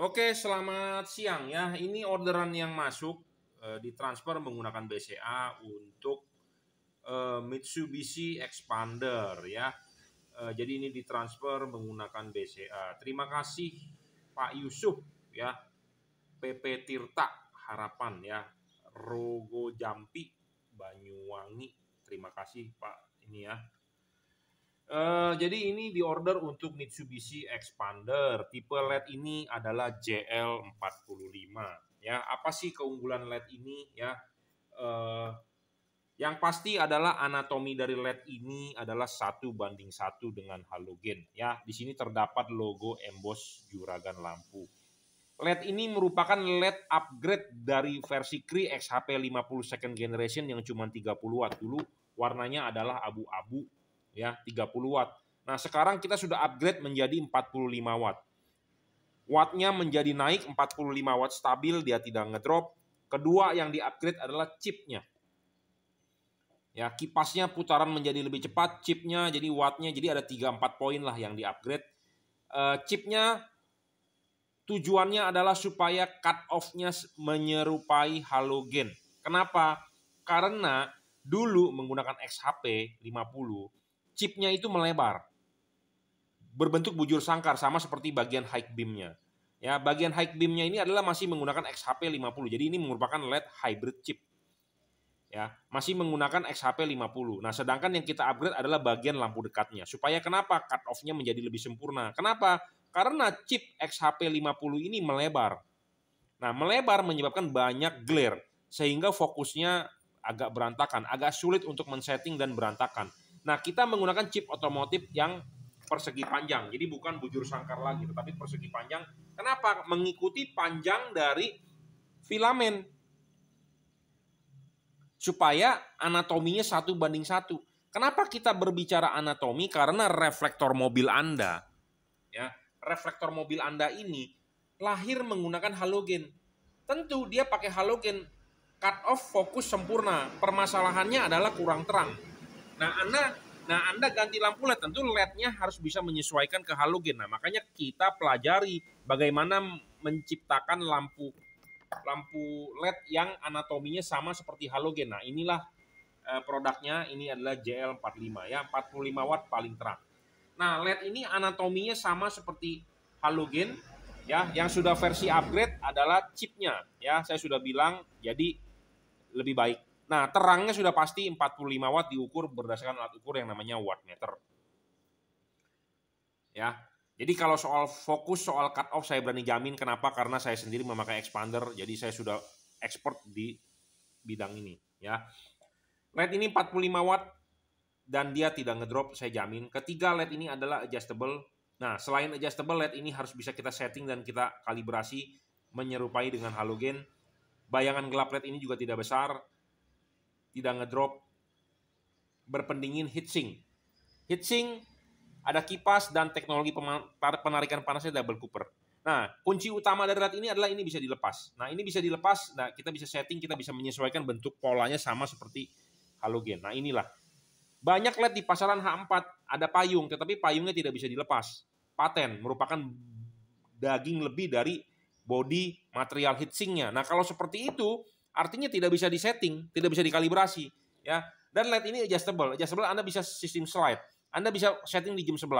Oke, selamat siang ya. Ini orderan yang masuk eh, di transfer menggunakan BCA untuk eh, Mitsubishi Expander ya. Eh, jadi ini di transfer menggunakan BCA. Terima kasih Pak Yusuf ya. PP Tirta Harapan ya. Rogo Jampi Banyuwangi. Terima kasih Pak ini ya. Uh, jadi ini diorder untuk Mitsubishi Expander. Tipe LED ini adalah JL45. Ya, apa sih keunggulan LED ini? Ya, uh, yang pasti adalah anatomi dari LED ini adalah satu banding satu dengan halogen. Ya, di sini terdapat logo emboss juragan lampu. LED ini merupakan LED upgrade dari versi Cree XHP 50 second generation yang cuma 30 watt dulu warnanya adalah abu-abu ya 30 watt. Nah, sekarang kita sudah upgrade menjadi 45 watt. Wattnya menjadi naik 45 watt stabil, dia tidak ngedrop. Kedua yang di-upgrade adalah chipnya. Ya, kipasnya putaran menjadi lebih cepat, chipnya jadi wattnya jadi ada 3-4 poin lah yang di-upgrade. Eh, chipnya tujuannya adalah supaya cut offnya menyerupai halogen. Kenapa? Karena dulu menggunakan XHP 50 chipnya itu melebar. Berbentuk bujur sangkar sama seperti bagian high beamnya. Ya, bagian high beamnya ini adalah masih menggunakan XHP 50. Jadi ini merupakan LED hybrid chip. Ya, masih menggunakan XHP 50. Nah, sedangkan yang kita upgrade adalah bagian lampu dekatnya. Supaya kenapa cut offnya menjadi lebih sempurna? Kenapa? Karena chip XHP 50 ini melebar. Nah, melebar menyebabkan banyak glare sehingga fokusnya agak berantakan, agak sulit untuk men-setting dan berantakan. Nah, kita menggunakan chip otomotif yang persegi panjang. Jadi bukan bujur sangkar lagi, tetapi persegi panjang. Kenapa? Mengikuti panjang dari filamen. Supaya anatominya satu banding satu. Kenapa kita berbicara anatomi? Karena reflektor mobil Anda, ya, reflektor mobil Anda ini lahir menggunakan halogen. Tentu dia pakai halogen, cut off fokus sempurna. Permasalahannya adalah kurang terang Nah, Anda nah Anda ganti lampu LED tentu LED-nya harus bisa menyesuaikan ke halogen. Nah, makanya kita pelajari bagaimana menciptakan lampu lampu LED yang anatominya sama seperti halogen. Nah, inilah eh, produknya ini adalah JL45 ya, 45 watt paling terang. Nah, LED ini anatominya sama seperti halogen ya, yang sudah versi upgrade adalah chipnya ya, saya sudah bilang jadi lebih baik. Nah, terangnya sudah pasti 45 watt diukur berdasarkan alat ukur yang namanya wattmeter. Ya. Jadi kalau soal fokus, soal cut off saya berani jamin kenapa? Karena saya sendiri memakai expander, jadi saya sudah expert di bidang ini, ya. LED ini 45 watt dan dia tidak ngedrop, saya jamin. Ketiga, LED ini adalah adjustable. Nah, selain adjustable, LED ini harus bisa kita setting dan kita kalibrasi menyerupai dengan halogen. Bayangan gelap LED ini juga tidak besar, tidak ngedrop berpendingin heatsink. Heatsink ada kipas dan teknologi penarikan panasnya double cooper. Nah, kunci utama dari rat ini adalah ini bisa dilepas. Nah, ini bisa dilepas. Nah, kita bisa setting, kita bisa menyesuaikan bentuk polanya sama seperti halogen. Nah, inilah. Banyak LED di pasaran H4 ada payung, tetapi payungnya tidak bisa dilepas. Paten merupakan daging lebih dari body material heatsinknya. Nah, kalau seperti itu, Artinya tidak bisa disetting, tidak bisa dikalibrasi, ya. Dan LED ini adjustable. Adjustable Anda bisa sistem slide. Anda bisa setting di jam 11.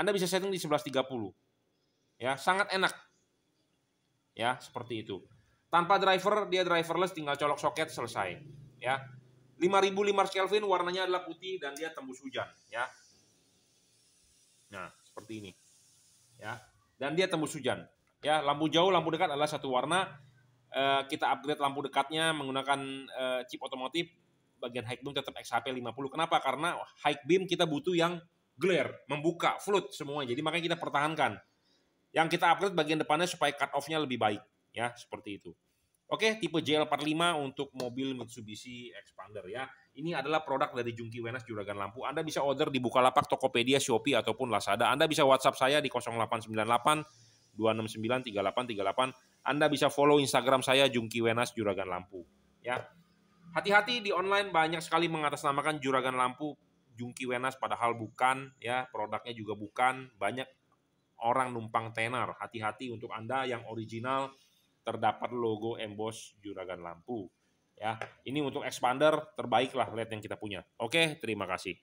Anda bisa setting di 11.30. Ya, sangat enak. Ya, seperti itu. Tanpa driver, dia driverless tinggal colok soket selesai, ya. 5500 Kelvin warnanya adalah putih dan dia tembus hujan, ya. Nah, seperti ini. Ya. Dan dia tembus hujan. Ya, lampu jauh, lampu dekat adalah satu warna, Eh, kita upgrade lampu dekatnya menggunakan uh, chip otomotif bagian high beam tetap XHP 50 kenapa karena high beam kita butuh yang glare membuka flood semua jadi makanya kita pertahankan yang kita upgrade bagian depannya supaya cut off-nya lebih baik ya seperti itu Oke, tipe JL45 untuk mobil Mitsubishi Expander ya. Ini adalah produk dari Jungki Wenas Juragan Lampu. Anda bisa order di Bukalapak, Tokopedia, Shopee, ataupun Lazada. Anda bisa WhatsApp saya di 0898 269 3838 anda bisa follow Instagram saya Jungki Wenas Juragan Lampu. Ya, hati-hati di online banyak sekali mengatasnamakan Juragan Lampu Jungki Wenas padahal bukan, ya produknya juga bukan. Banyak orang numpang tenar. Hati-hati untuk Anda yang original terdapat logo emboss Juragan Lampu. Ya, ini untuk expander terbaik lah LED yang kita punya. Oke, terima kasih.